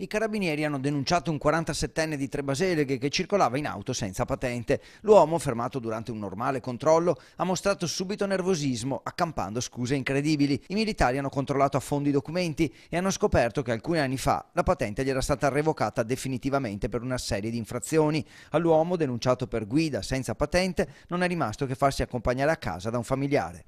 I carabinieri hanno denunciato un 47enne di Trebaseleghe che circolava in auto senza patente. L'uomo, fermato durante un normale controllo, ha mostrato subito nervosismo, accampando scuse incredibili. I militari hanno controllato a fondo i documenti e hanno scoperto che alcuni anni fa la patente gli era stata revocata definitivamente per una serie di infrazioni. All'uomo, denunciato per guida senza patente, non è rimasto che farsi accompagnare a casa da un familiare.